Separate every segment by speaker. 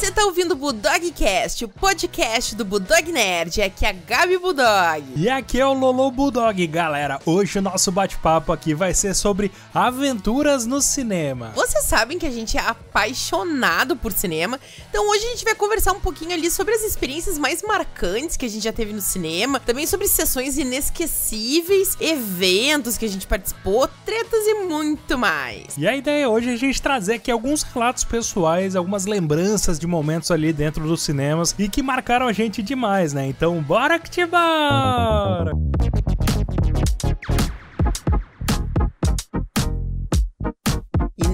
Speaker 1: Você tá ouvindo o Bulldogcast, o podcast do Bulldog Nerd. Aqui é a Gabi Bulldog.
Speaker 2: E aqui é o Lolo Bulldog, galera. Hoje o nosso bate-papo aqui vai ser sobre aventuras no cinema.
Speaker 1: Vocês sabem que a gente é apaixonado por cinema, então hoje a gente vai conversar um pouquinho ali sobre as experiências mais marcantes que a gente já teve no cinema, também sobre sessões inesquecíveis, eventos que a gente participou, tretas e muito mais.
Speaker 2: E a ideia hoje é a gente trazer aqui alguns relatos pessoais, algumas lembranças de momentos ali dentro dos cinemas e que marcaram a gente demais, né? Então, bora que te bora!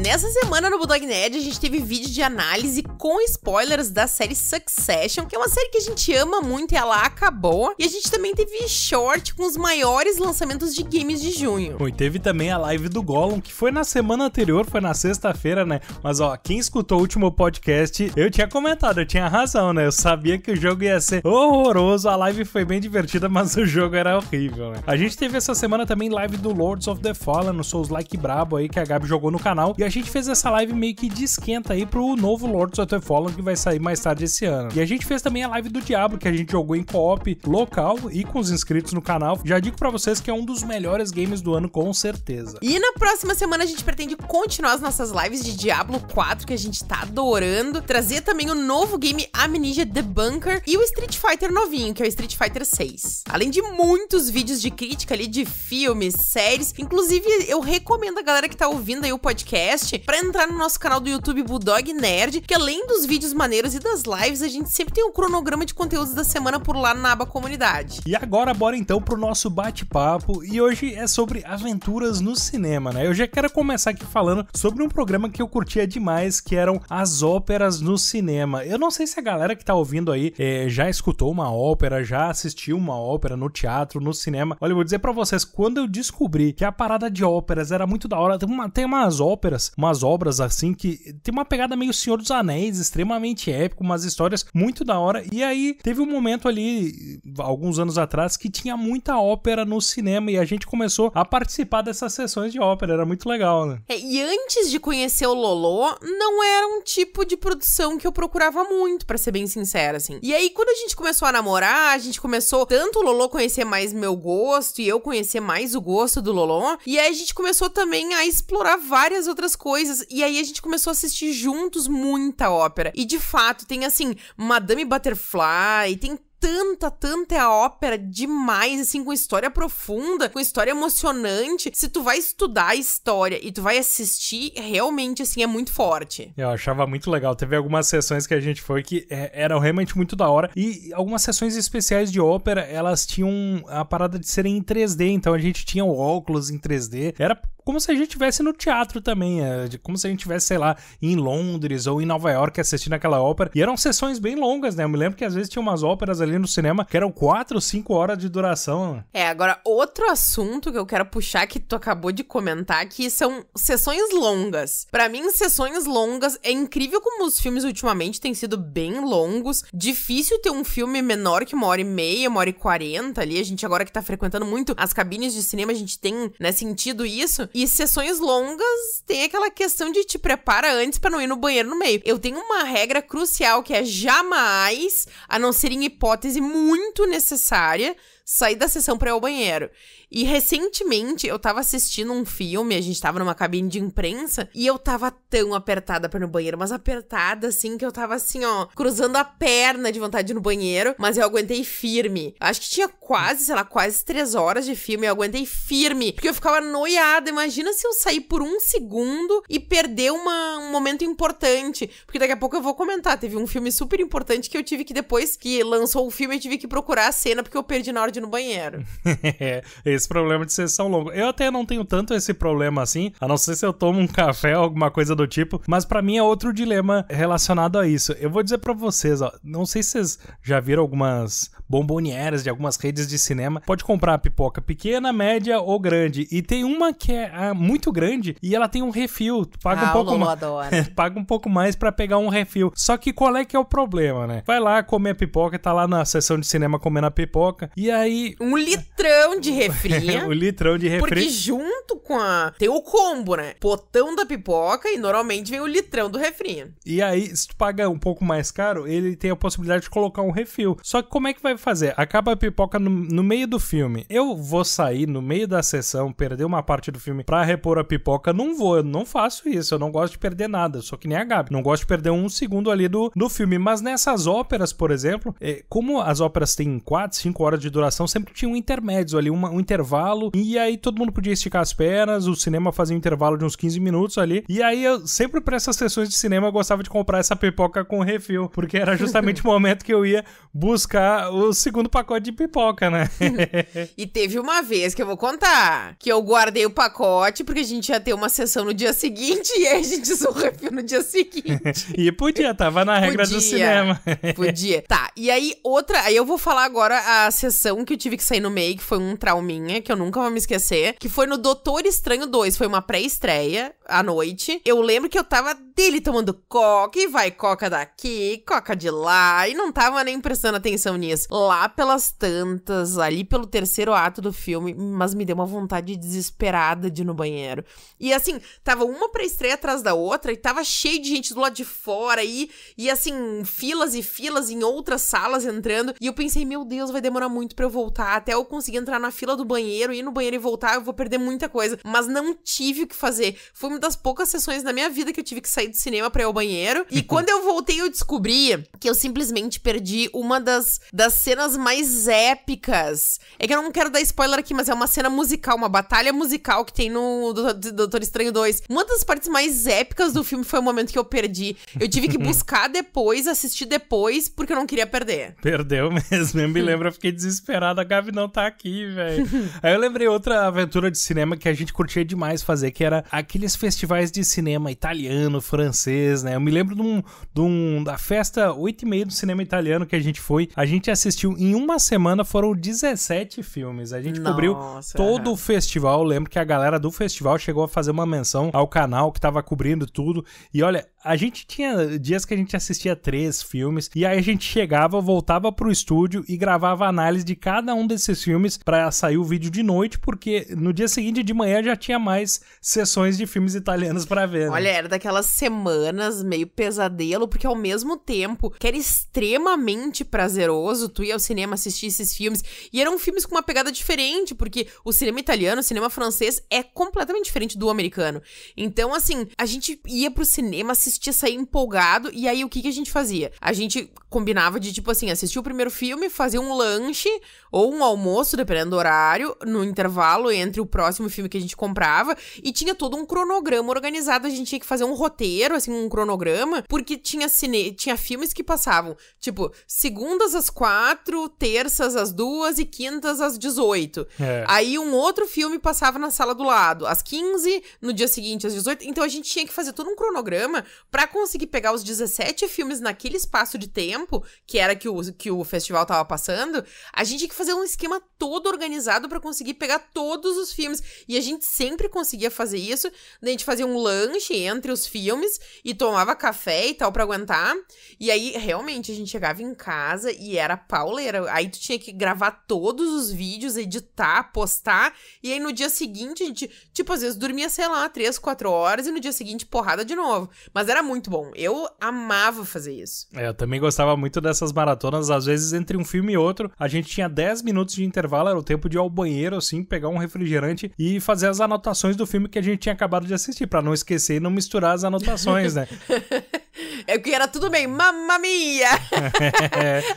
Speaker 1: Nessa semana no Bulldog Nerd a gente teve vídeo de análise com spoilers da série Succession, que é uma série que a gente ama muito e ela acabou. E a gente também teve short com os maiores lançamentos de games de junho.
Speaker 2: e teve também a live do Gollum, que foi na semana anterior, foi na sexta-feira, né? Mas ó, quem escutou o último podcast, eu tinha comentado, eu tinha razão, né? Eu sabia que o jogo ia ser horroroso, a live foi bem divertida, mas o jogo era horrível, né? A gente teve essa semana também live do Lords of the Fallen, no Souls Like Brabo aí, que a Gabi jogou no canal, e a gente fez essa live meio que de esquenta aí pro novo Lords of the Fallen que vai sair mais tarde esse ano. E a gente fez também a live do Diablo, que a gente jogou em co-op local e com os inscritos no canal. Já digo para vocês que é um dos melhores games do ano, com certeza.
Speaker 1: E na próxima semana a gente pretende continuar as nossas lives de Diablo 4, que a gente tá adorando. Trazer também o novo game Amnesia The Bunker e o Street Fighter novinho, que é o Street Fighter 6. Além de muitos vídeos de crítica ali de filmes, séries. Inclusive, eu recomendo a galera que tá ouvindo aí o podcast podcast para entrar no nosso canal do YouTube Bulldog Nerd, que além dos vídeos maneiros e das lives, a gente sempre tem um cronograma de conteúdos da semana por lá na aba comunidade.
Speaker 2: E agora bora então pro nosso bate-papo e hoje é sobre aventuras no cinema, né? Eu já quero começar aqui falando sobre um programa que eu curtia demais, que eram as óperas no cinema. Eu não sei se a galera que tá ouvindo aí é, já escutou uma ópera, já assistiu uma ópera no teatro, no cinema. Olha, eu vou dizer para vocês, quando eu descobri que a parada de óperas era muito da hora, tem, uma, tem umas óperas umas obras assim que tem uma pegada meio Senhor dos Anéis, extremamente épico, umas histórias muito da hora. E aí teve um momento ali, alguns anos atrás, que tinha muita ópera no cinema e a gente começou a participar dessas sessões de ópera, era muito legal, né?
Speaker 1: É, e antes de conhecer o Lolô, não era um tipo de produção que eu procurava muito, para ser bem sincera, assim. E aí quando a gente começou a namorar, a gente começou tanto o Lolô conhecer mais meu gosto e eu conhecer mais o gosto do Lolô, e aí a gente começou também a explorar várias outras coisas. E aí a gente começou a assistir juntos muita ópera. E de fato, tem assim, Madame Butterfly, tem tanta, tanta é ópera demais, assim, com história profunda, com história emocionante. Se tu vai estudar a história e tu vai assistir, realmente, assim, é muito forte.
Speaker 2: Eu achava muito legal. Teve algumas sessões que a gente foi que é, eram realmente muito da hora. E algumas sessões especiais de ópera, elas tinham a parada de serem em 3D, então a gente tinha o óculos em 3D. Era como se a gente tivesse no teatro também, é, como se a gente tivesse, sei lá, em Londres ou em Nova York assistindo aquela ópera. E eram sessões bem longas, né? Eu me lembro que às vezes tinha umas óperas ali no cinema que eram quatro, cinco horas de duração.
Speaker 1: É, agora outro assunto que eu quero puxar que tu acabou de comentar que são sessões longas. Para mim, sessões longas é incrível como os filmes ultimamente têm sido bem longos. Difícil ter um filme menor que uma hora e meia, uma hora e quarenta ali. A gente agora que tá frequentando muito as cabines de cinema, a gente tem, né, sentido isso. E sessões longas tem aquela questão de te prepara antes para não ir no banheiro no meio. Eu tenho uma regra crucial que é jamais, a não ser em hipótese muito necessária, sair da sessão para ir ao banheiro. E recentemente eu tava assistindo um filme, a gente tava numa cabine de imprensa, e eu tava tão apertada pra ir no banheiro, mas apertada assim que eu tava assim, ó, cruzando a perna de vontade no banheiro, mas eu aguentei firme. Acho que tinha quase, sei lá, quase três horas de filme, eu aguentei firme, porque eu ficava noiada. Imagina se eu sair por um segundo e perder uma, um momento importante, porque daqui a pouco eu vou comentar. Teve um filme super importante que eu tive que, depois que lançou o filme, eu tive que procurar a cena porque eu perdi na hora de ir no banheiro.
Speaker 2: esse problema de sessão longa. Eu até não tenho tanto esse problema assim, a não ser se eu tomo um café ou alguma coisa do tipo, mas para mim é outro dilema relacionado a isso. Eu vou dizer para vocês, ó, não sei se vocês já viram algumas bombonieras de algumas redes de cinema. Pode comprar pipoca pequena, média ou grande. E tem uma que é ah, muito grande e ela tem um refil. Tu paga ah, um pouco mais. paga um pouco mais para pegar um refil. Só que qual é que é o problema, né? Vai lá comer a pipoca, tá lá na sessão de cinema comendo a
Speaker 1: pipoca e aí um litrão de refil. fria. o
Speaker 2: litrão de refri. Porque
Speaker 1: junto com a. Tem o combo, né? Potão da pipoca e normalmente vem o litrão do refri. E aí,
Speaker 2: se tu paga um pouco mais caro, ele tem a possibilidade de colocar um refil. Só que como é que vai fazer? Acaba a pipoca no, no meio do filme. Eu vou sair no meio da sessão, perder uma parte do filme pra repor a pipoca? Não vou, eu não faço isso. Eu não gosto de perder nada. Só que nem a Gabi. Não gosto de perder um segundo ali do, do filme. Mas nessas óperas, por exemplo, eh, como as óperas têm 4, 5 horas de duração, sempre tinha um intermédio ali, uma, um intermédio intervalo, e aí todo mundo podia esticar as pernas, o cinema fazia um intervalo de uns 15 minutos ali, e aí eu sempre para essas sessões de cinema eu gostava de comprar essa pipoca com refil, porque era justamente o momento que eu ia buscar o segundo pacote de pipoca, né?
Speaker 1: e teve uma vez que eu vou contar, que eu guardei o pacote, porque a gente ia ter uma sessão no dia seguinte, e aí a gente usou o refil no dia seguinte.
Speaker 2: e podia, tava na regra podia, do cinema. podia.
Speaker 1: Tá, e aí outra, aí eu vou falar agora a sessão que eu tive que sair no meio, que foi um trauminha minha, que eu nunca vou me esquecer, que foi no Doutor Estranho 2, foi uma pré-estreia à noite. Eu lembro que eu tava dele tomando coca, e vai coca daqui, coca de lá, e não tava nem prestando atenção nisso. Lá pelas tantas, ali pelo terceiro ato do filme, mas me deu uma vontade desesperada de ir no banheiro. E assim, tava uma pra estreia atrás da outra, e tava cheio de gente do lado de fora, e, e assim, filas e filas em outras salas entrando, e eu pensei, meu Deus, vai demorar muito para eu voltar, até eu conseguir entrar na fila do banheiro, ir no banheiro e voltar, eu vou perder muita coisa. Mas não tive o que fazer. Foi uma das poucas sessões na minha vida que eu tive que sair saí do cinema para ir ao banheiro. E quando eu voltei, eu descobri que eu simplesmente perdi uma das, das cenas mais épicas. É que eu não quero dar spoiler aqui, mas é uma cena musical, uma batalha musical que tem no Doutor Estranho 2. Uma das partes mais épicas do filme foi o momento que eu perdi. Eu tive que buscar depois, assistir depois, porque eu não queria perder.
Speaker 2: Perdeu mesmo. Eu me lembro, eu fiquei desesperada. A Gabi não tá aqui, velho. Aí eu lembrei outra aventura de cinema que a gente curtia demais fazer, que era aqueles festivais de cinema italiano, francês, né? Eu me lembro de um, de um da festa 8 e meio do cinema italiano que a gente foi. A gente assistiu em uma semana, foram 17 filmes. A gente Nossa, cobriu todo o é. festival. Eu lembro que a galera do festival chegou a fazer uma menção ao canal que tava cobrindo tudo. E olha, a gente tinha dias que a gente assistia três filmes e aí a gente chegava, voltava pro estúdio e gravava análise de cada um desses filmes para sair o vídeo de noite, porque no dia seguinte de manhã já tinha mais sessões de filmes italianos para ver. Né? Olha, era
Speaker 1: daquelas semanas, meio pesadelo, porque ao mesmo tempo que era extremamente prazeroso tu ir ao cinema assistir esses filmes. E eram filmes com uma pegada diferente, porque o cinema italiano, o cinema francês é completamente diferente do americano. Então, assim, a gente ia pro cinema, assistia, saía empolgado, e aí o que, que a gente fazia? A gente combinava de, tipo assim, assistir o primeiro filme, fazer um lanche ou um almoço, dependendo do horário, no intervalo entre o próximo filme que a gente comprava, e tinha todo um cronograma organizado, a gente tinha que fazer um roteiro roteiro, assim, um cronograma, porque tinha cine... tinha filmes que passavam, tipo, segundas às quatro, terças às duas e quintas às 18. É. Aí um outro filme passava na sala do lado, às 15, no dia seguinte às 18. Então a gente tinha que fazer todo um cronograma para conseguir pegar os 17 filmes naquele espaço de tempo, que era que o, que o festival tava passando. A gente tinha que fazer um esquema todo organizado para conseguir pegar todos os filmes. E a gente sempre conseguia fazer isso. Daí a gente fazia um lanche entre os filmes filmes e tomava café e tal para aguentar. E aí, realmente, a gente chegava em casa e era pauleira. Aí tu tinha que gravar todos os vídeos, editar, postar. E aí no dia seguinte, a gente, tipo, às vezes dormia, sei lá, três, quatro horas e no dia seguinte, porrada de novo. Mas era muito bom. Eu amava fazer isso.
Speaker 2: É, eu também gostava muito dessas maratonas. Às vezes, entre um filme e outro, a gente tinha 10 minutos de intervalo, era o tempo de ir ao banheiro, assim, pegar um refrigerante e fazer as anotações do filme que a gente tinha acabado de assistir, para não esquecer e não misturar as anotações informações, né?
Speaker 1: É que era tudo bem, mamma mia!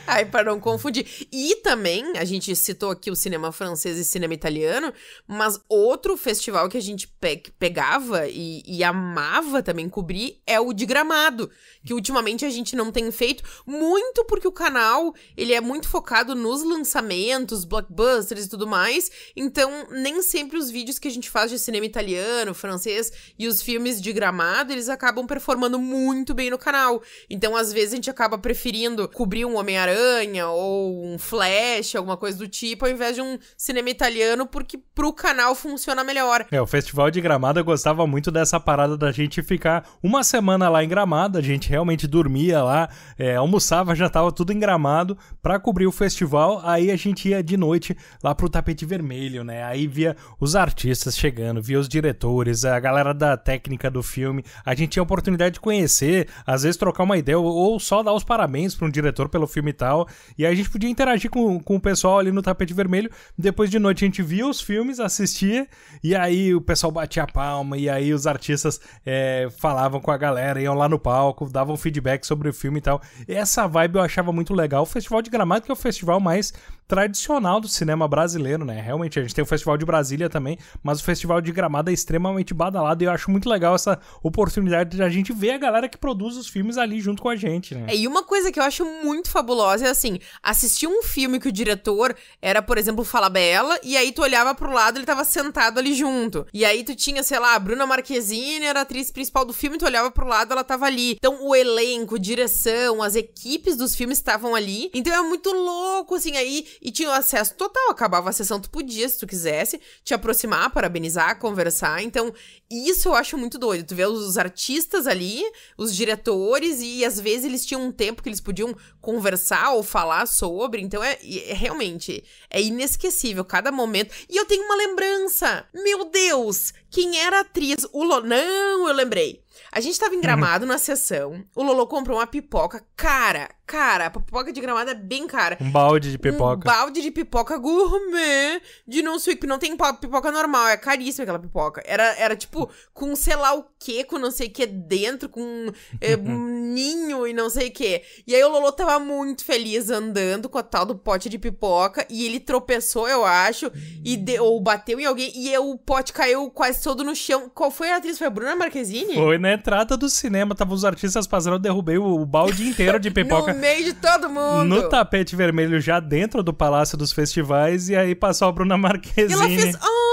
Speaker 1: Aí, para não confundir. E também, a gente citou aqui o cinema francês e cinema italiano, mas outro festival que a gente pe pegava e, e amava também cobrir é o de Gramado, que ultimamente a gente não tem feito, muito porque o canal, ele é muito focado nos lançamentos, blockbusters e tudo mais, então nem sempre os vídeos que a gente faz de cinema italiano, francês e os filmes de Gramado, eles acabam performando muito bem no canal. Então, às vezes, a gente acaba preferindo cobrir um Homem-Aranha ou um Flash, alguma coisa do tipo, ao invés de um cinema italiano, porque pro canal funciona melhor.
Speaker 2: É, o Festival de Gramado gostava muito dessa parada da gente ficar uma semana lá em Gramado, a gente realmente dormia lá, é, almoçava, já tava tudo em Gramado pra cobrir o festival, aí a gente ia de noite lá pro tapete vermelho, né? Aí via os artistas chegando, via os diretores, a galera da técnica do filme, a gente tinha a oportunidade de conhecer, às vezes vezes trocar uma ideia, ou só dar os parabéns para um diretor pelo filme e tal. E aí a gente podia interagir com, com o pessoal ali no tapete vermelho. Depois de noite a gente via os filmes, assistia, e aí o pessoal batia a palma, e aí os artistas é, falavam com a galera, iam lá no palco, davam feedback sobre o filme e tal. Essa vibe eu achava muito legal. O Festival de Gramado, que é o festival mais tradicional do cinema brasileiro, né? Realmente, a gente tem o Festival de Brasília também, mas o Festival de Gramado é extremamente badalado e eu acho muito legal essa oportunidade de a gente ver a galera que produz os filmes ali junto com a gente, né? É,
Speaker 1: e uma coisa que eu acho muito fabulosa é assim, assistir um filme que o diretor era, por exemplo, Bela, e aí tu olhava pro lado, ele tava sentado ali junto. E aí tu tinha, sei lá, a Bruna Marquezine era a atriz principal do filme, tu olhava pro lado, ela tava ali. Então, o elenco, direção, as equipes dos filmes estavam ali. Então é muito louco, assim, aí e tinha acesso total. Acabava a sessão, tu podia, se tu quisesse, te aproximar, parabenizar, conversar. Então, isso eu acho muito doido. Tu vê os artistas ali, os diretores, e às vezes eles tinham um tempo que eles podiam conversar ou falar sobre. Então, é, é realmente é inesquecível cada momento. E eu tenho uma lembrança. Meu Deus! Quem era a atriz? O não eu lembrei. A gente tava em Gramado uhum. na sessão, o Lolo comprou uma pipoca. Cara, cara. A pipoca de gramado é bem cara. Um balde de pipoca. Um balde de pipoca gourmet de não sei que. Não tem pipoca normal, é caríssima aquela pipoca. Era, era tipo com sei lá o que, com não sei o que dentro, com é, um ninho e não sei o que. E aí o Lolo tava muito feliz andando com a tal do pote de pipoca e ele tropeçou, eu acho, e deu, ou bateu em alguém e o pote caiu quase todo no chão. Qual foi a atriz? Foi a Bruna Marquezine? Foi
Speaker 2: na entrada do cinema, tava os artistas passando, eu derrubei o, o balde inteiro de pipoca
Speaker 1: meio de todo mundo. No
Speaker 2: tapete vermelho, já dentro do Palácio dos Festivais, e aí passou a Bruna Marquezine. E ela fez.
Speaker 1: Oh,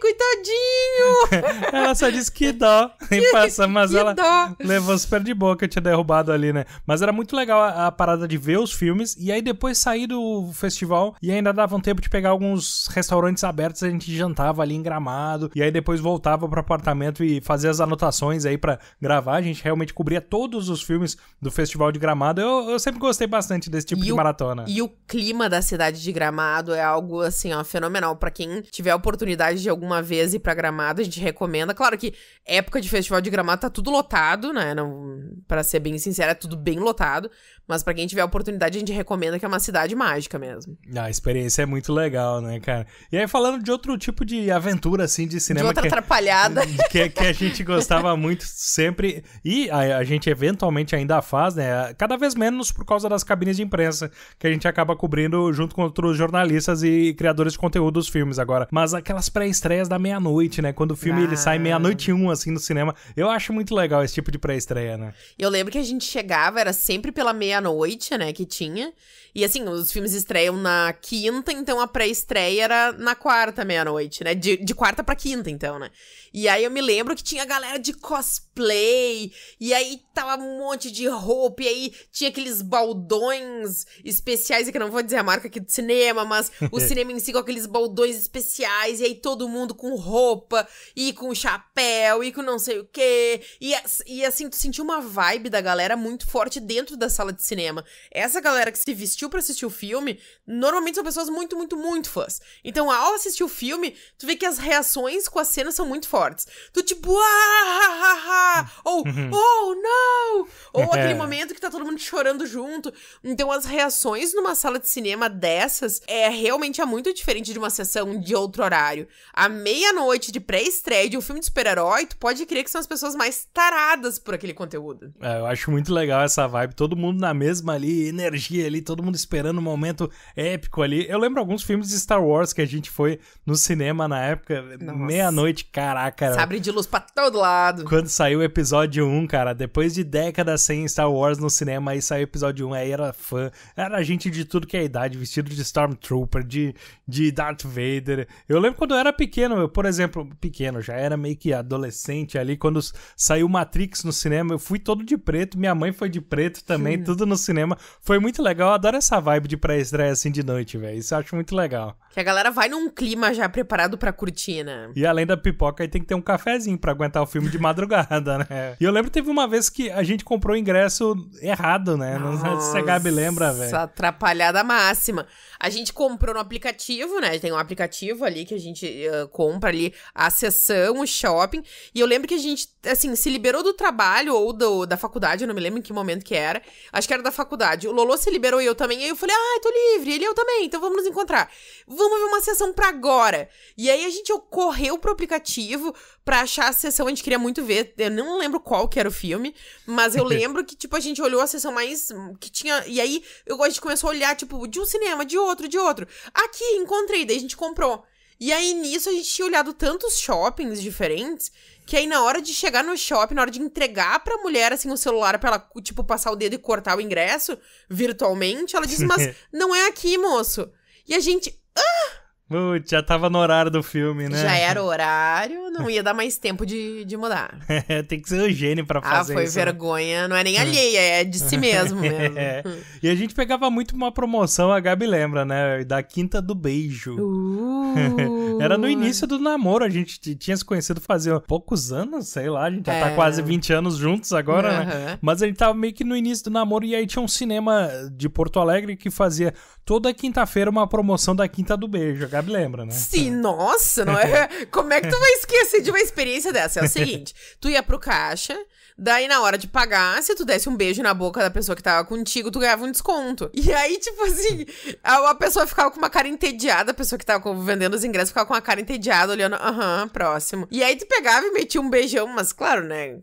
Speaker 1: coitadinho! ela
Speaker 2: só disse que dó. E passa, mas que ela dó. levou super de boa que eu tinha derrubado ali, né? Mas era muito legal a, a, parada de ver os filmes e aí depois sair do festival e ainda dava um tempo de pegar alguns restaurantes abertos, a gente jantava ali em gramado e aí depois voltava pro apartamento e fazia as anotações aí para gravar. A gente realmente cobria todos os filmes do festival de gramado. Eu, eu sempre gostei bastante desse tipo e de o, maratona. E o
Speaker 1: clima da cidade de gramado é algo assim, ó, fenomenal. para quem tiver a oportunidade de alguma uma vez ir pra Gramado, a gente recomenda. Claro que época de festival de Gramado tá tudo lotado, né? Não, pra ser bem sincera, é tudo bem lotado. Mas para quem tiver a oportunidade, a gente recomenda que é uma cidade mágica mesmo.
Speaker 2: Ah, a experiência é muito legal, né, cara? E aí, falando de outro tipo de aventura, assim, de cinema. De outra que, é
Speaker 1: atrapalhada.
Speaker 2: Que, que a gente gostava muito sempre. E a, a, gente eventualmente ainda faz, né? Cada vez menos por causa das cabines de imprensa, que a gente acaba cobrindo junto com outros jornalistas e criadores de conteúdo dos filmes agora. Mas aquelas pré-estreias da meia-noite, né? Quando o filme ah. ele sai ah. meia-noite e um, assim, no cinema. Eu acho muito legal esse tipo de pré-estreia, né?
Speaker 1: Eu lembro que a gente chegava, era sempre pela meia meia-noite, né, que tinha. E assim, os filmes estreiam na quinta, então a pré-estreia era na quarta meia-noite, né? De, de quarta para quinta, então, né? E aí eu me lembro que tinha galera de cosplay, e aí tava um monte de roupa, e aí tinha aqueles baldões especiais, e que eu não vou dizer a marca aqui do cinema, mas o cinema em si com aqueles baldões especiais, e aí todo mundo com roupa, e com chapéu, e com não sei o quê. E, e assim, tu sentiu uma vibe da galera muito forte dentro da sala de cinema. Essa galera que se vestiu para assistir o filme, normalmente são pessoas muito, muito, muito fãs. Então, ao assistir o filme, tu vê que as reações com a cena são muito fortes. Tu tipo, ah, ou uhum. oh não, ou é. aquele momento que tá todo mundo chorando junto. Então, as reações numa sala de cinema dessas é realmente é muito diferente de uma sessão de outro horário. À meia-noite de pré-estreia de um filme de super-herói, tu pode crer que são as pessoas mais taradas por aquele conteúdo.
Speaker 2: É, eu acho muito legal essa vibe, todo mundo na mesma ali, energia ali, todo mundo esperando um momento épico ali. Eu lembro alguns filmes de Star Wars que a gente foi no cinema na época, meia-noite, caraca. Sabre de
Speaker 1: luz pra todo lado.
Speaker 2: Quando saiu o episódio 1, cara, depois de décadas sem Star Wars no cinema, aí saiu o episódio 1, aí era fã, era gente de tudo que é idade, vestido de Stormtrooper, de, de Darth Vader. Eu lembro quando eu era pequeno, eu, por exemplo, pequeno, já era meio que adolescente ali, quando saiu Matrix no cinema, eu fui todo de preto, minha mãe foi de preto também, hum. tudo tudo no cinema. Foi muito legal. Eu adoro essa vibe de pré-estreia assim de noite, velho. Isso eu acho muito legal.
Speaker 1: Que a galera vai num clima já preparado pra curtir, né?
Speaker 2: E além da pipoca, aí tem que ter um cafezinho pra aguentar o filme de madrugada, né? E eu lembro que teve uma vez que a gente comprou o ingresso errado, né? Nossa, Não sei se a Gabi lembra, velho.
Speaker 1: Atrapalhada máxima. A gente comprou no aplicativo, né? Tem um aplicativo ali que a gente uh, compra ali a sessão, o shopping. E eu lembro que a gente, assim, se liberou do trabalho ou do, da faculdade, eu não me lembro em que momento que era. Acho que era da faculdade. O Lolo se liberou e eu também. E aí eu falei, ah, tô livre. Ele, eu também. Então vamos nos encontrar. Vamos ver uma sessão pra agora. E aí a gente correu pro aplicativo pra achar a sessão. A gente queria muito ver. Eu não lembro qual que era o filme, mas eu lembro que, tipo, a gente olhou a sessão mais. Hum, que tinha. E aí eu, a gente começou a olhar, tipo, de um cinema, de outro outro, de outro. Aqui, encontrei, daí a gente comprou. E aí nisso a gente tinha olhado tantos shoppings diferentes que aí na hora de chegar no shopping, na hora de entregar pra mulher assim o celular para ela tipo passar o dedo e cortar o ingresso virtualmente, ela disse: "Mas não é aqui, moço". E a gente, ah!
Speaker 2: já tava no horário do filme, né? Já era
Speaker 1: o horário, não ia dar mais tempo de, de mudar.
Speaker 2: É, tem que ser o gênio pra ah, fazer isso. Ah, foi isso, né?
Speaker 1: vergonha, né? não é nem hum. alheia, é de si mesmo. mesmo. é.
Speaker 2: E a gente pegava muito uma promoção, a Gabi lembra, né? Da Quinta do Beijo. Uh. Era no início do namoro, a gente tinha se conhecido fazia poucos anos, sei lá, a gente já tá é. quase 20 anos juntos agora, uhum. né? Mas a gente tava meio que no início do namoro e aí tinha um cinema de Porto Alegre que fazia toda quinta-feira uma promoção da Quinta do Beijo, a Gabi lembra, né?
Speaker 1: Sim, é. nossa, não é? Como é que tu vai esquecer? esqueci assim, de uma experiência dessa. É o seguinte: tu ia pro caixa, Daí, na hora de pagar, se tu desse um beijo na boca da pessoa que tava contigo, tu ganhava um desconto. E aí, tipo assim, a, a pessoa ficava com uma cara entediada, a pessoa que tava vendendo os ingressos ficava com uma cara entediada, olhando, aham, próximo. E aí tu pegava e metia um beijão, mas claro, né?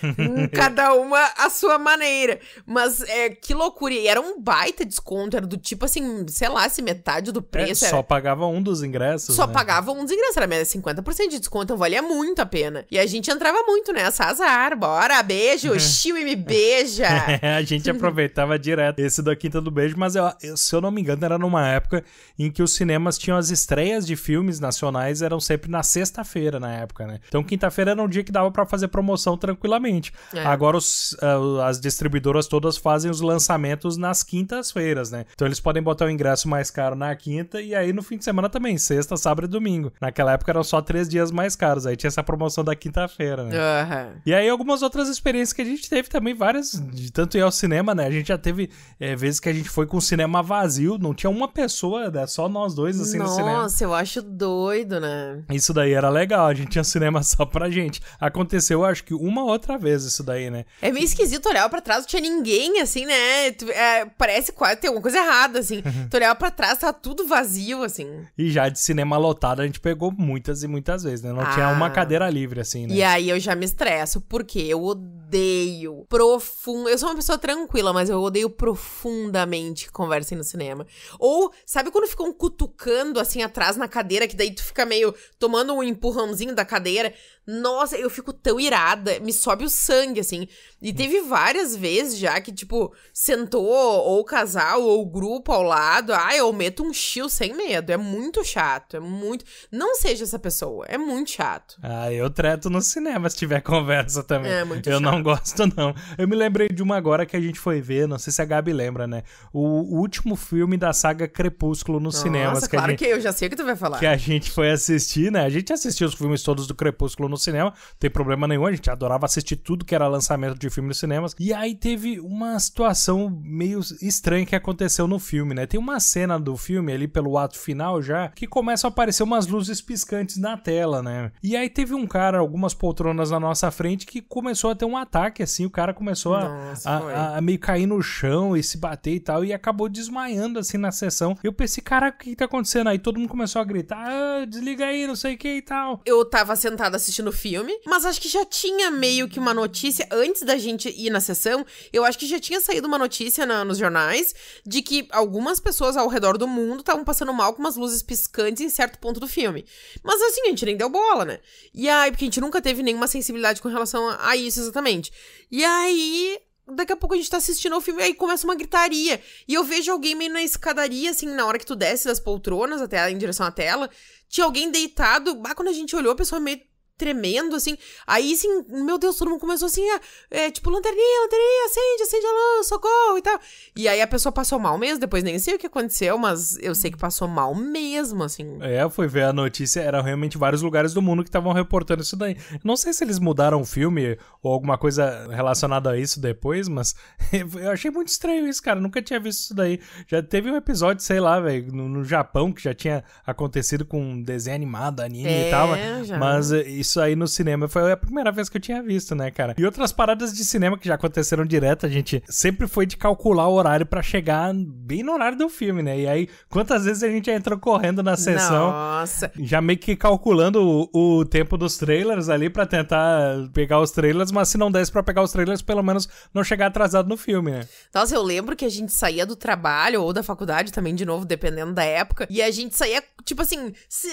Speaker 1: Cada uma a sua maneira. Mas é, que loucura. E era um baita desconto, era do tipo assim, sei lá, se metade do é, preço. É, só
Speaker 2: pagava um dos ingressos. Só né? pagava
Speaker 1: um dos ingressos, era 50% de desconto, então valia muito a pena. E a gente entrava muito nessa, azar, bora beijo, uhum. Chiwi me beija.
Speaker 2: É, a gente aproveitava direto esse da Quinta do Beijo, mas eu, eu, se eu não me engano, era numa época em que os cinemas tinham as estreias de filmes nacionais, eram sempre na sexta-feira na época, né? Então quinta-feira era um dia que dava para fazer promoção tranquilamente. É. Agora os, uh, as distribuidoras todas fazem os lançamentos nas quintas-feiras, né? Então eles podem botar o ingresso mais caro na quinta e aí no fim de semana também, sexta, sábado e domingo. Naquela época eram só três dias mais caros, aí tinha essa promoção da quinta-feira, né? Uhum. E aí algumas outras outras experiências que a gente teve também, várias, de tanto ir ao cinema, né? A gente já teve é, vezes que a gente foi com o cinema vazio, não tinha uma pessoa, né? só nós dois assim Nossa, no cinema. Nossa,
Speaker 1: eu acho doido, né?
Speaker 2: Isso daí era legal, a gente tinha cinema só pra gente. Aconteceu, acho que uma outra vez isso daí, né?
Speaker 1: É meio esquisito olhar pra trás, não tinha ninguém, assim, né? É, parece quase tem alguma coisa errada, assim. Uhum. tu olhava pra trás, tava tudo vazio, assim.
Speaker 2: E já de cinema lotado, a gente pegou muitas e muitas vezes, né? Não ah. tinha uma ah. cadeira livre, assim, né? E
Speaker 1: aí eu já me estresso, porque eu odeio profundo. Eu sou uma pessoa tranquila, mas eu odeio profundamente conversa no cinema. Ou, sabe quando ficam cutucando assim atrás na cadeira, que daí tu fica meio tomando um empurrãozinho da cadeira? Nossa, eu fico tão irada, me sobe o sangue, assim. E teve várias vezes já que, tipo, sentou ou o casal ou o grupo ao lado. Ah, eu meto um chill sem medo. É muito chato, é muito. Não seja essa pessoa, é muito chato.
Speaker 2: Ah, eu treto no cinema se tiver conversa também. É muito Eu chato. não gosto, não. Eu me lembrei de uma agora que a gente foi ver, não sei se a Gabi lembra, né? O último filme da saga Crepúsculo no cinema. Claro que, gente... que
Speaker 1: eu já sei o que tu vai falar. Que a
Speaker 2: gente foi assistir, né? A gente assistiu os filmes todos do Crepúsculo no no cinema, tem problema nenhum, a gente adorava assistir tudo que era lançamento de filme nos cinemas. E aí teve uma situação meio estranha que aconteceu no filme, né? Tem uma cena do filme ali pelo ato final já que começam a aparecer umas luzes piscantes na tela, né? E aí teve um cara, algumas poltronas na nossa frente, que começou a ter um ataque, assim, o cara começou a, nossa, a, a, meio cair no chão e se bater e tal, e acabou desmaiando assim na sessão. Eu pensei, cara, o que tá acontecendo? Aí todo
Speaker 1: mundo começou a gritar, ah, desliga aí, não sei o que e tal. Eu tava sentado assistindo no filme, mas acho que já tinha meio que uma notícia, antes da gente ir na sessão, eu acho que já tinha saído uma notícia na, nos jornais de que algumas pessoas ao redor do mundo estavam passando mal com umas luzes piscantes em certo ponto do filme. Mas assim, a gente nem deu bola, né? E aí, porque a gente nunca teve nenhuma sensibilidade com relação a, a isso exatamente. E aí, daqui a pouco a gente tá assistindo ao filme e aí começa uma gritaria. E eu vejo alguém meio na escadaria, assim, na hora que tu desce das poltronas até em direção à tela. Tinha alguém deitado. Bah, quando a gente olhou, a pessoa meio tremendo, assim. Aí, sim, meu Deus, todo mundo começou assim, a, é, é, tipo, lanterninha, lanterninha, acende, acende a luz, socorro e tal. E aí a pessoa passou mal mesmo, depois nem sei o que aconteceu, mas eu sei que passou mal mesmo, assim.
Speaker 2: É, foi ver a notícia, eram realmente vários lugares do mundo que estavam reportando isso daí. Não sei se eles mudaram o filme ou alguma coisa relacionada a isso depois, mas eu achei muito estranho isso, cara, nunca tinha visto isso daí. Já teve um episódio, sei lá, velho, no, no, Japão, que já tinha acontecido com um desenho animado, anime é, e tal, já. mas isso eh, isso aí no cinema. Foi a primeira vez que eu tinha visto, né, cara? E outras paradas de cinema que já aconteceram direto, a gente sempre foi de calcular o horário para chegar bem no horário do filme, né? E aí, quantas vezes a gente já entrou correndo na sessão? Nossa! Já meio que calculando o, o tempo dos trailers ali para tentar pegar os trailers, mas se não desse para pegar os trailers, pelo menos não chegar atrasado no filme, né?
Speaker 1: Nossa, eu lembro que a gente saía do trabalho ou da faculdade também, de novo, dependendo da época, e a gente saía, tipo assim,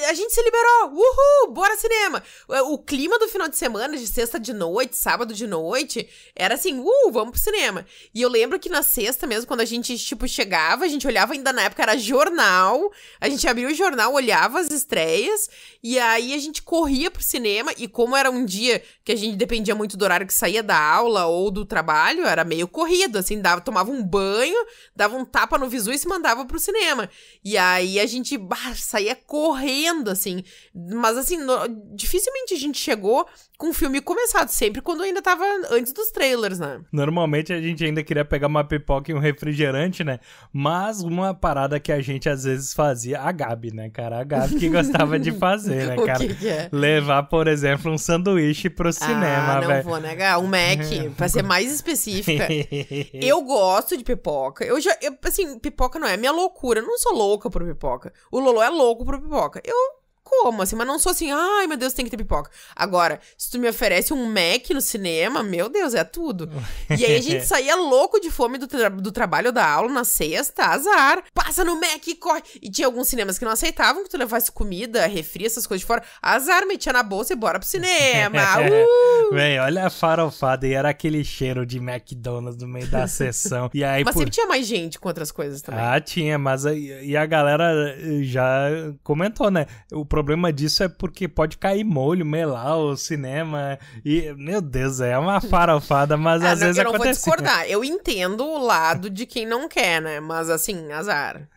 Speaker 1: a gente se liberou, uhul, bora cinema! o clima do final de semana, de sexta de noite, sábado de noite, era assim, uh, vamos pro cinema. E eu lembro que na sexta mesmo, quando a gente, tipo, chegava, a gente olhava ainda na época, era jornal, a gente abria o jornal, olhava as estreias, e aí a gente corria pro cinema, e como era um dia que a gente dependia muito do horário que saía da aula ou do trabalho, era meio corrido, assim, dava, tomava um banho, dava um tapa no visu e se mandava pro cinema. E aí a gente bah, saía correndo, assim, mas assim, no, dificilmente a gente chegou com o filme começado, sempre quando ainda tava antes dos trailers, né?
Speaker 2: Normalmente a gente ainda queria pegar uma pipoca e um refrigerante, né? Mas uma parada que a gente às vezes fazia, a Gabi, né, cara? A Gabi que gostava de fazer, né, cara? Que que é? Levar, por exemplo, um sanduíche pro ah, cinema, velho. Ah, não véio. vou
Speaker 1: negar, um Mac, pra ser mais específica. eu gosto de pipoca. Eu já, eu, assim, pipoca não é minha loucura. Eu não sou louca por pipoca. O Lolo é louco por pipoca. Eu como, assim, mas não sou assim, ai meu Deus, tem que ter pipoca. Agora, se tu me oferece um Mac no cinema, meu Deus, é tudo. e aí a gente saía louco de fome do, tra do trabalho da aula na sexta, azar. Passa no Mac e corre. E tinha alguns cinemas que não aceitavam que tu levasse comida, refri, essas coisas de fora. Azar, metia na bolsa e bora pro cinema. uh!
Speaker 2: Véi, olha a farofada e era aquele cheiro de McDonald's no meio da sessão. E aí, mas por... sempre tinha
Speaker 1: mais gente com outras coisas também.
Speaker 2: Ah, tinha, mas e a galera eh, já comentou, né? O problema disso é porque pode cair molho, melar o cinema. E, meu Deus, é uma farofada, mas ah, às não, vezes acontece. Eu não acontece, vou né? discordar.
Speaker 1: Eu entendo o lado de quem não quer, né? Mas, assim, azar.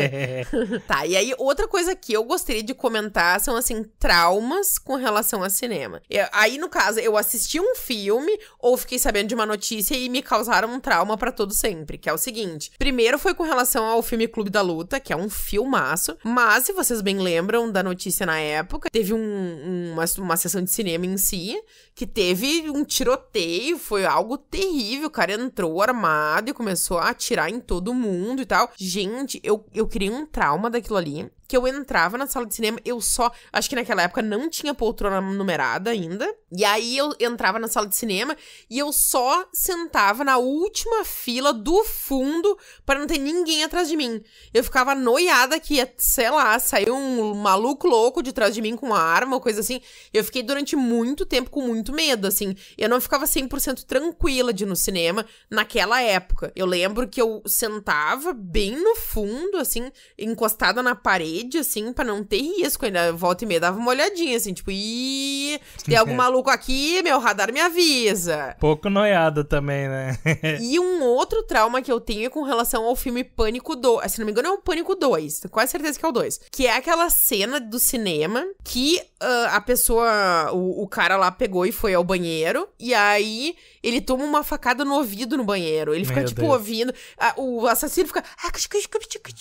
Speaker 1: tá, e aí outra coisa que eu gostaria de comentar são, assim, traumas com relação a cinema. Eu, aí, no caso, eu assisti um filme ou fiquei sabendo de uma notícia e me causaram um trauma para todo sempre, que é o seguinte. Primeiro foi com relação ao filme Clube da Luta, que é um filmaço, mas se vocês bem lembram da notícia na época, teve um, uma, uma sessão de cinema em si, que teve um tiroteio, foi algo terrível, o cara entrou armado e começou a atirar em todo mundo e tal. Gente, impressionante. Eu, eu criei um trauma daquilo ali, que eu entrava na sala de cinema, eu só. Acho que naquela época não tinha poltrona numerada ainda. E aí eu entrava na sala de cinema e eu só sentava na última fila do fundo para não ter ninguém atrás de mim. Eu ficava noiada que ia, sei lá, saiu um maluco louco de trás de mim com uma arma, coisa assim. Eu fiquei durante muito tempo com muito medo, assim. Eu não ficava 100% tranquila de ir no cinema naquela época. Eu lembro que eu sentava bem no fundo, assim, encostada na parede, assim, para não ter risco. Ainda volta e meia dava uma olhadinha, assim, tipo, ih, tem algum maluco maluco aqui, meu radar me avisa.
Speaker 2: Pouco noiada também, né? e
Speaker 1: um outro trauma que eu tenho com relação ao filme Pânico 2. Se não me engano, é o Pânico 2. Tenho quase certeza que é o 2. Que é aquela cena do cinema que uh, a pessoa, o, o cara lá pegou e foi ao banheiro. E aí ele toma uma facada no ouvido no banheiro. Ele fica, Meu tipo, Deus. ouvindo. A, ah, o assassino fica ah,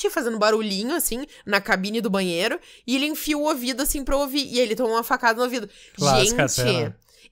Speaker 1: fazendo barulhinho, assim, na cabine do banheiro. E ele enfia o ouvido, assim, pra ouvir. E ele toma uma facada no ouvido. Clásica Gente,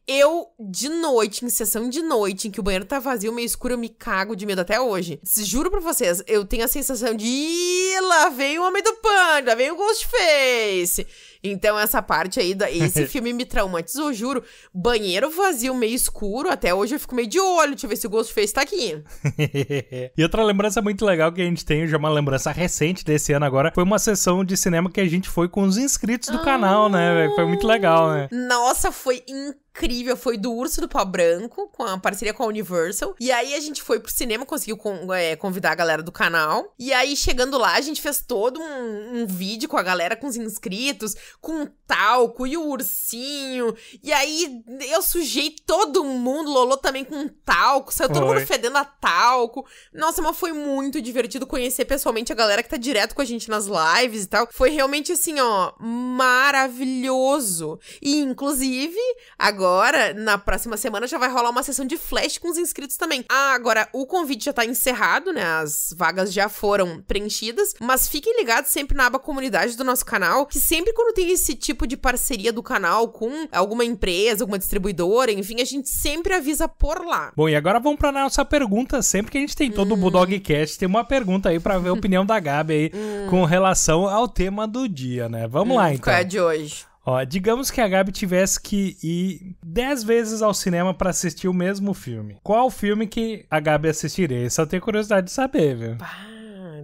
Speaker 1: eu, de noite, em sessão de noite, em que o banheiro tá vazio, meio escuro, eu me cago de medo até hoje. Juro pra vocês, eu tenho a sensação de. Ih, lá vem o Homem do panda, lá vem o Ghostface. Então, essa parte aí, da, esse filme me traumatizou, juro. Banheiro vazio, meio escuro, até hoje eu fico meio de olho, deixa eu ver se o gosto tá aqui.
Speaker 2: e outra lembrança muito legal que a gente tem, já é uma lembrança recente desse ano agora, foi uma sessão de cinema que a gente foi com os inscritos do ah, canal, né, Foi muito legal, né?
Speaker 1: Nossa, foi incrível incrível foi do Urso do Pó Branco, com a parceria com a Universal. E aí a gente foi pro cinema, conseguiu con é, convidar a galera do canal. E aí, chegando lá, a gente fez todo um, um, vídeo com a galera, com os inscritos, com talco e o ursinho. E aí eu sujei todo mundo, Lolo também com talco, saiu todo Oi. mundo fedendo a talco. Nossa, mas foi muito divertido conhecer pessoalmente a galera que tá direto com a gente nas lives e tal. Foi realmente assim, ó, maravilhoso. E inclusive, agora, na próxima semana já vai rolar uma sessão de flash com os inscritos também. Ah, agora o convite já tá encerrado, né? As vagas já foram preenchidas, mas fiquem ligados sempre na aba comunidade do nosso canal, que sempre quando tem esse tipo de parceria do canal com alguma empresa, alguma distribuidora, enfim, a gente sempre avisa por lá.
Speaker 2: Bom, e agora vamos pra nossa pergunta. Sempre que a gente tem todo hum. o Bulldogcast, tem uma pergunta aí para ver a opinião da Gabi aí hum. com relação ao tema do dia, né? Vamos hum, lá, então. Qual é de hoje? Ó, digamos que a Gabi tivesse que ir 10 vezes ao cinema para assistir o mesmo filme. Qual filme que a Gabi assistiria? Só tenho curiosidade de saber, viu?
Speaker 1: Pá,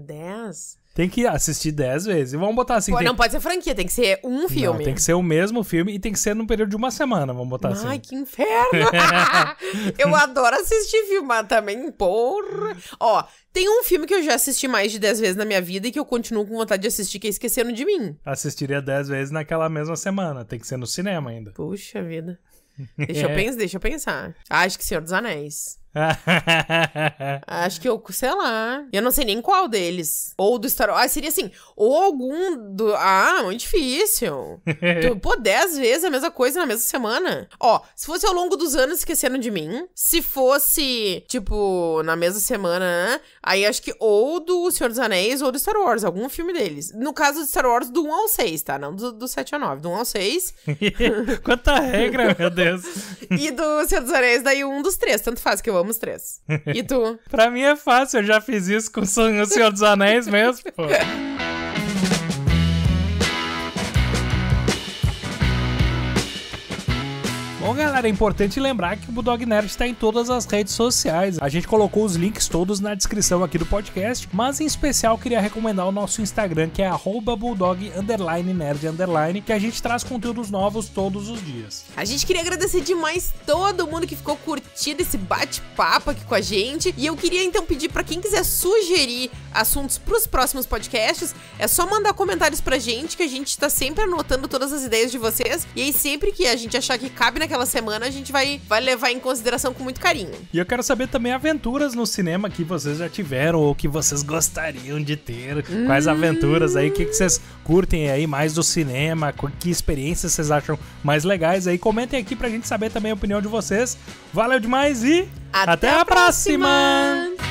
Speaker 1: 10?
Speaker 2: Tem que assistir 10 vezes. vamos botar assim. Pô, tem... Não
Speaker 1: pode ser franquia, tem que ser um filme. Não, tem que
Speaker 2: ser o mesmo filme e tem que ser no período de uma semana, vamos botar Ai, assim. Ai,
Speaker 1: que inferno! eu adoro assistir filme, mas também, porra. Ó, tem um filme que eu já assisti mais de 10 vezes na minha vida e que eu continuo com vontade de assistir, que é Esquecendo de Mim.
Speaker 2: Assistiria 10 vezes naquela mesma semana. Tem que ser no cinema ainda. Puxa vida. Deixa, é. eu, pensar,
Speaker 1: deixa eu pensar. Ah, acho que Senhor dos Anéis. Acho que eu, sei lá. Eu não sei nem qual deles. Ou do Star Wars. Ah, seria assim, ou algum do. Ah, muito difícil. tu, pô, dez vezes a mesma coisa na mesma semana. Ó, se fosse ao longo dos anos esquecendo de mim. Se fosse, tipo, na mesma semana, aí acho que ou do Senhor dos Anéis ou do Star Wars, algum filme deles. No caso do Star Wars, do 1 ao 6, tá? Não do, do 7 ao 9, do 1 ao 6.
Speaker 2: Quanta regra, meu Deus.
Speaker 1: e do Senhor dos Anéis, daí um dos três. Tanto faz que eu Vamos três. E tu? pra mim é fácil,
Speaker 2: eu já fiz isso com o Senhor dos Anéis mesmo, pô. Então, galera, é importante lembrar que o Bulldog Nerd está em todas as redes sociais. A gente colocou os links todos na descrição aqui do podcast, mas em especial queria recomendar o nosso Instagram, que é @bulldog_nerd que a gente traz conteúdos novos todos os dias. A gente queria
Speaker 1: agradecer demais todo mundo que ficou curtindo esse bate-papo aqui com a gente, e eu queria então pedir para quem quiser sugerir assuntos para os próximos podcasts, é só mandar comentários pra gente que a gente está sempre anotando todas as ideias de vocês, e aí sempre que a gente achar que cabe naquela oitava semana, a gente vai, vai levar em consideração com muito carinho.
Speaker 2: E eu quero saber também aventuras no cinema que vocês já tiveram ou que vocês gostariam de ter. Hum... Quais aventuras aí, o que, que vocês curtem aí mais do cinema, que experiências vocês acham mais legais aí. Comentem aqui pra gente saber também a opinião de vocês. Valeu demais e até, até a próxima. próxima.